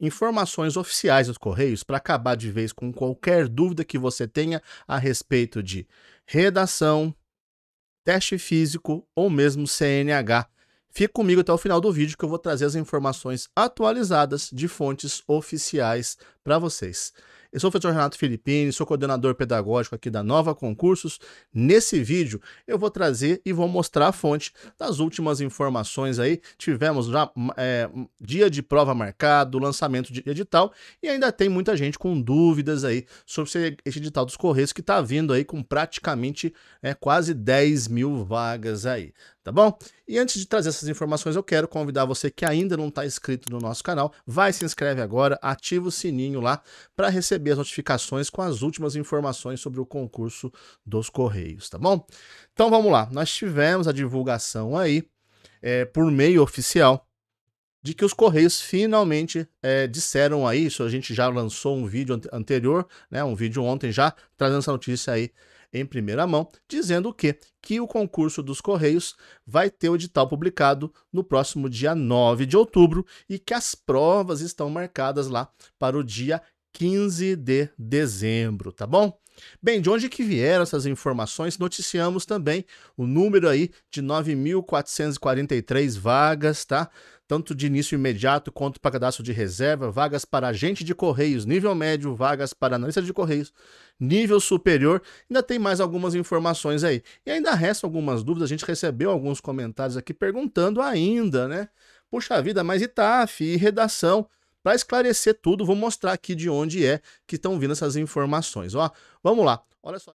informações oficiais dos Correios para acabar de vez com qualquer dúvida que você tenha a respeito de redação, teste físico ou mesmo CNH. Fique comigo até o final do vídeo que eu vou trazer as informações atualizadas de fontes oficiais para vocês. Eu sou o professor Renato Filippini, sou coordenador pedagógico aqui da Nova Concursos. Nesse vídeo eu vou trazer e vou mostrar a fonte das últimas informações aí. Tivemos já é, dia de prova marcado, lançamento de edital e ainda tem muita gente com dúvidas aí sobre esse edital dos Correios que está vindo aí com praticamente é, quase 10 mil vagas aí tá bom? E antes de trazer essas informações, eu quero convidar você que ainda não está inscrito no nosso canal, vai se inscreve agora, ativa o sininho lá para receber as notificações com as últimas informações sobre o concurso dos Correios, tá bom? Então vamos lá, nós tivemos a divulgação aí é, por meio oficial de que os Correios finalmente é, disseram aí, isso a gente já lançou um vídeo anterior, né, um vídeo ontem já, trazendo essa notícia aí em primeira mão, dizendo o quê? Que o concurso dos Correios vai ter o edital publicado no próximo dia 9 de outubro e que as provas estão marcadas lá para o dia 15 de dezembro, tá bom? Bem, de onde que vieram essas informações? Noticiamos também o número aí de 9.443 vagas, tá? tanto de início imediato quanto para cadastro de reserva, vagas para agente de correios, nível médio, vagas para analista de correios, nível superior. Ainda tem mais algumas informações aí. E ainda restam algumas dúvidas, a gente recebeu alguns comentários aqui perguntando ainda, né? Puxa vida, mas ITAF e redação? Para esclarecer tudo, vou mostrar aqui de onde é que estão vindo essas informações, ó. Vamos lá. Olha só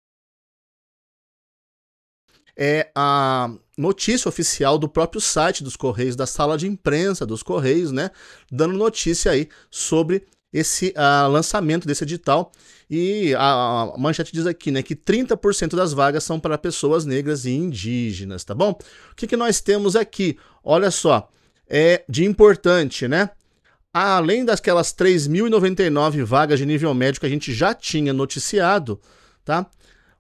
é a notícia oficial do próprio site dos Correios, da sala de imprensa dos Correios, né? Dando notícia aí sobre esse uh, lançamento desse edital. E a, a, manchete diz aqui, né, que 30% das vagas são para pessoas negras e indígenas, tá bom? O que, que nós temos aqui? Olha só, é de importante, né? Além daquelas 3.099 vagas de nível médio que a gente já tinha noticiado, tá?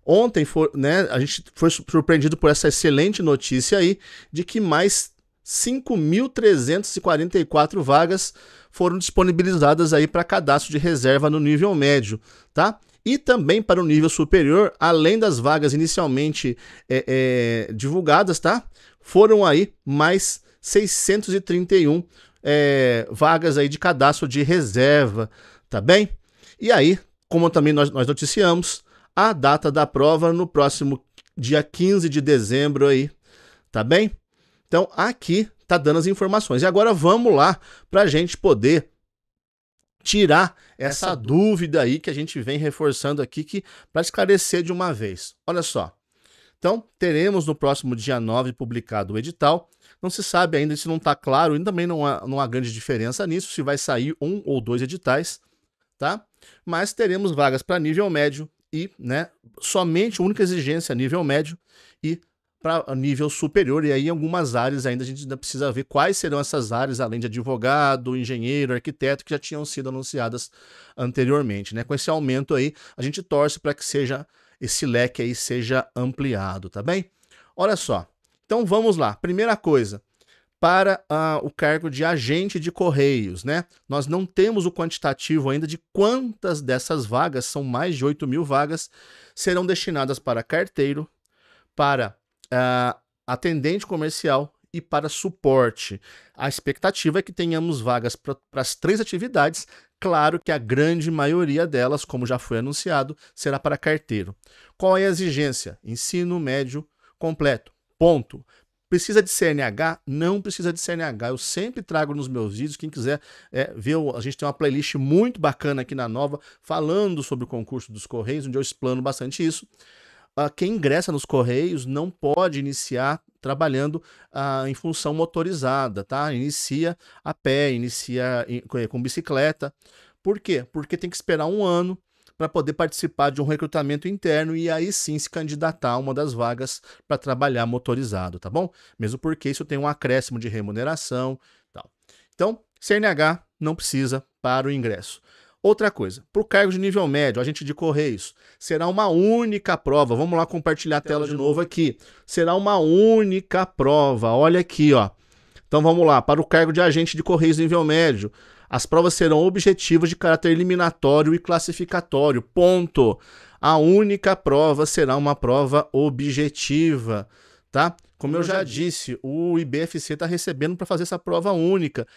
Ontem for, né, a gente foi surpreendido por essa excelente notícia aí de que mais 5.344 vagas foram disponibilizadas aí para cadastro de reserva no nível médio, tá? E também para o nível superior, além das vagas inicialmente é, é, divulgadas, tá? Foram aí mais 631 é, vagas aí de cadastro de reserva, tá bem? E aí, como também nós, nós noticiamos, a data da prova no próximo dia 15 de dezembro aí, tá bem? Então aqui tá dando as informações. E agora vamos lá para a gente poder tirar essa, essa dúvida aí que a gente vem reforçando aqui que para esclarecer de uma vez. Olha só. Então, teremos no próximo dia 9 publicado o edital. Não se sabe ainda se não está claro, e também não há, não há grande diferença nisso, se vai sair um ou dois editais, tá? Mas teremos vagas para nível médio, e, né, somente única exigência a nível médio e para nível superior, e aí em algumas áreas ainda a gente ainda precisa ver quais serão essas áreas, além de advogado, engenheiro, arquiteto, que já tinham sido anunciadas anteriormente. Né? Com esse aumento aí, a gente torce para que seja esse leque aí seja ampliado, tá bem? Olha só. Então vamos lá. Primeira coisa, para ah, o cargo de agente de correios, né? Nós não temos o quantitativo ainda de quantas dessas vagas, são mais de 8 mil vagas, serão destinadas para carteiro, para ah, atendente comercial e para suporte. A expectativa é que tenhamos vagas para as três atividades, claro que a grande maioria delas, como já foi anunciado, será para carteiro. Qual é a exigência? Ensino médio completo. Ponto. Precisa de CNH? Não precisa de CNH. Eu sempre trago nos meus vídeos, quem quiser é, ver, a gente tem uma playlist muito bacana aqui na Nova, falando sobre o concurso dos Correios, onde eu explano bastante isso. Uh, quem ingressa nos Correios não pode iniciar trabalhando uh, em função motorizada, tá? Inicia a pé, inicia em, com bicicleta. Por quê? Porque tem que esperar um ano para poder participar de um recrutamento interno e aí sim se candidatar a uma das vagas para trabalhar motorizado, tá bom? Mesmo porque isso tem um acréscimo de remuneração tal. Então, CNH não precisa para o ingresso. Outra coisa, para o cargo de nível médio, agente de correios, será uma única prova. Vamos lá compartilhar a tela de novo aqui. Será uma única prova. Olha aqui, ó. Então vamos lá, para o cargo de agente de correios nível médio, as provas serão objetivas de caráter eliminatório e classificatório. Ponto. A única prova será uma prova objetiva, tá? Como eu já disse, o IBFC está recebendo para fazer essa prova única.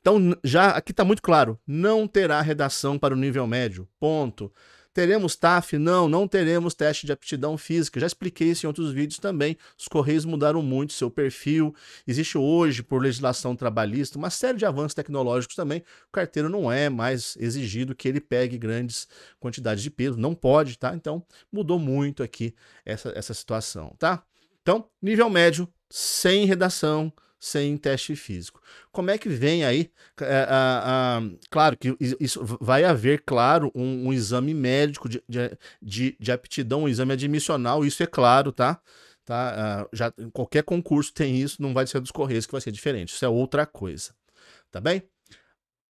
Então, já aqui está muito claro, não terá redação para o nível médio. Ponto. Teremos TAF? Não, não teremos teste de aptidão física. Já expliquei isso em outros vídeos também. Os Correios mudaram muito seu perfil. Existe hoje, por legislação trabalhista, uma série de avanços tecnológicos também. O carteiro não é mais exigido que ele pegue grandes quantidades de peso. Não pode, tá? Então, mudou muito aqui essa, essa situação, tá? Então, nível médio, sem redação, sem teste físico. Como é que vem aí? É, a, a, claro que isso vai haver, claro, um, um exame médico de, de, de, aptidão, um exame admissional, isso é claro, tá? tá? Uh, já, qualquer concurso tem isso, não vai ser dos Correios que vai ser diferente, isso é outra coisa, tá bem?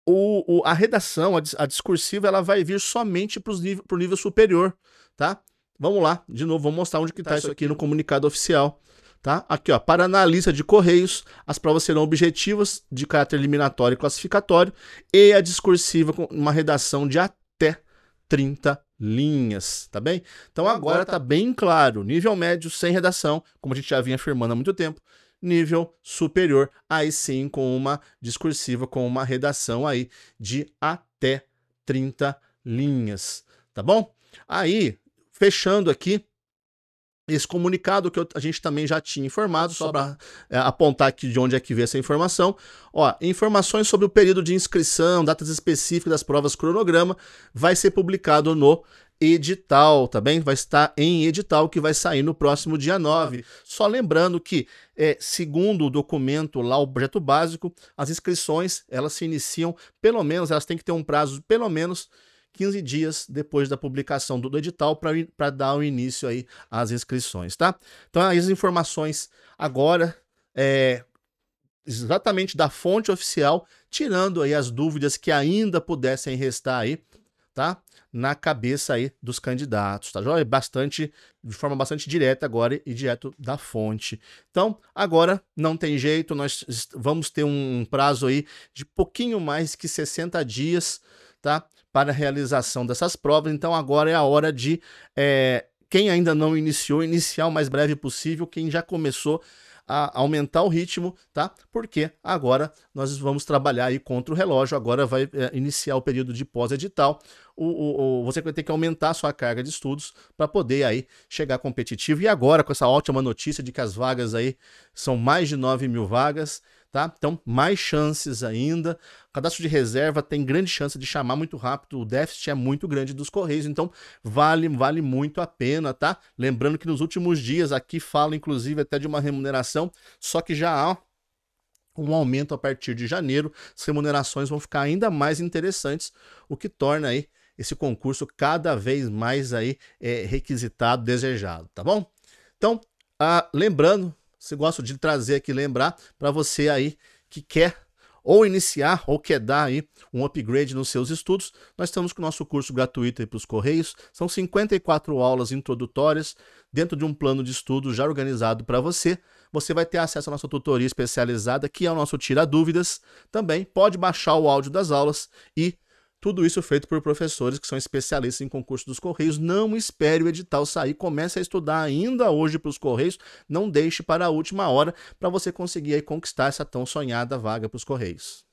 O, o a redação, a, a, discursiva, ela vai vir somente para o nível, nível superior, tá? Vamos lá, de novo, vou mostrar onde que está tá isso aqui no comunicado oficial Tá? Aqui, ó, para analista de correios, as provas serão objetivas de caráter eliminatório e classificatório e a discursiva com uma redação de até 30 linhas, tá bem? Então agora tá, tá bem claro, nível médio sem redação, como a gente já vinha afirmando há muito tempo, nível superior, aí sim com uma discursiva, com uma redação aí de até 30 linhas, tá bom? Aí, fechando aqui, esse comunicado que eu, a gente também já tinha informado, só para é, apontar aqui de onde é que veio essa informação. Ó, informações sobre o período de inscrição, datas específicas das provas cronograma, vai ser publicado no edital, tá bem? Vai estar em edital que vai sair no próximo dia 9. Só lembrando que, é, segundo o documento lá, o projeto básico, as inscrições, elas se iniciam, pelo menos, elas têm que ter um prazo, pelo menos, 15 dias depois da publicação do, edital para dar o início aí às inscrições, tá? Então, as informações agora é, exatamente da fonte oficial, tirando aí as dúvidas que ainda pudessem restar aí, tá? Na cabeça aí dos candidatos, tá é Bastante, de forma bastante direta agora e direto da fonte. Então, agora não tem jeito, nós vamos ter um prazo aí de pouquinho mais que 60 dias tá? Para a realização dessas provas. Então agora é a hora de é, quem ainda não iniciou, iniciar o mais breve possível, quem já começou a aumentar o ritmo, tá? Porque agora nós vamos trabalhar aí contra o relógio, agora vai é, iniciar o período de pós-edital. O, o, o, você vai ter que aumentar a sua carga de estudos para poder aí chegar competitivo. E agora, com essa ótima notícia de que as vagas aí são mais de 9 mil vagas, tá? Então, mais chances ainda. O cadastro de reserva tem grande chance de chamar muito rápido, o déficit é muito grande dos Correios, então vale, vale muito a pena, tá? Lembrando que nos últimos dias aqui fala inclusive até de uma remuneração, só que já há um aumento a partir de janeiro, as remunerações vão ficar ainda mais interessantes, o que torna aí esse concurso cada vez mais aí é, requisitado, desejado, tá bom? Então, ah, lembrando você gosta de trazer aqui, lembrar para você aí que quer ou iniciar ou quer dar aí um upgrade nos seus estudos, nós estamos com o nosso curso gratuito para os Correios. São 54 aulas introdutórias dentro de um plano de estudo já organizado para você. Você vai ter acesso à nossa tutoria especializada, que é o nosso Tira Dúvidas. Também pode baixar o áudio das aulas e tudo isso feito por professores que são especialistas em concurso dos Correios. Não espere o edital sair, comece a estudar ainda hoje para os Correios, não deixe para a última hora para você conseguir aí conquistar essa tão sonhada vaga para os Correios.